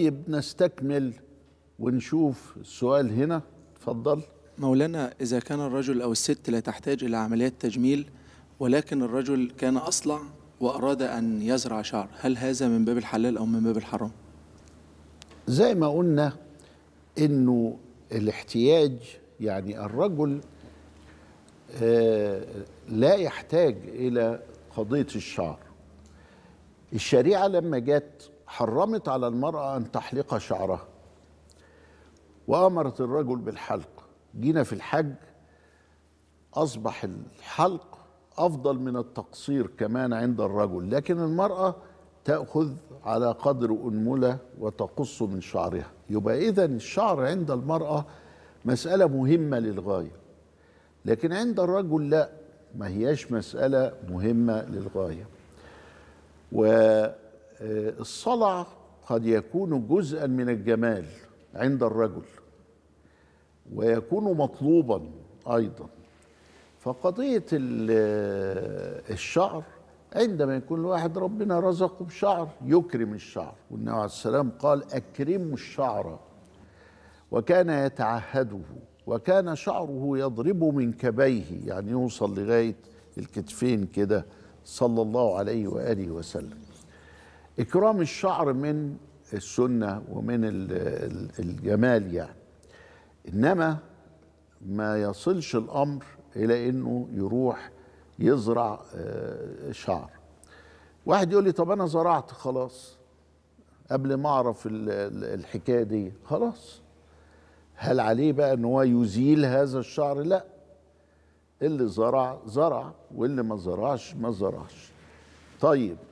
طيب نستكمل ونشوف السؤال هنا اتفضل مولانا إذا كان الرجل أو الست لا تحتاج إلى عمليات تجميل ولكن الرجل كان أصلع وأراد أن يزرع شعر هل هذا من باب الحلال أو من باب الحرام؟ زي ما قلنا إنه الاحتياج يعني الرجل آه، لا يحتاج إلى قضية الشعر الشريعة لما جت حرمت على المرأة أن تحلق شعرها وأمرت الرجل بالحلق جينا في الحج أصبح الحلق أفضل من التقصير كمان عند الرجل لكن المرأة تأخذ على قدر أنملة وتقص من شعرها يبقى إذا الشعر عند المرأة مسألة مهمة للغاية لكن عند الرجل لا ما هياش مسألة مهمة للغاية و آه، الصلع قد يكون جزءا من الجمال عند الرجل ويكون مطلوبا ايضا فقضيه آه، الشعر عندما يكون الواحد ربنا رزقه بشعر يكرم الشعر والنبي عليه السلام قال اكرموا الشعر وكان يتعهده وكان شعره يضرب من كبيه يعني يوصل لغايه الكتفين كده صلى الله عليه واله وسلم إكرام الشعر من السنة ومن الجمال يعني إنما ما يصلش الأمر إلى إنه يروح يزرع آه، شعر واحد يقول لي طب أنا زرعت خلاص قبل ما أعرف الحكاية دي خلاص هل عليه بقى إن هو يزيل هذا الشعر؟ لأ اللي زرع زرع واللي ما زرعش ما زرعش طيب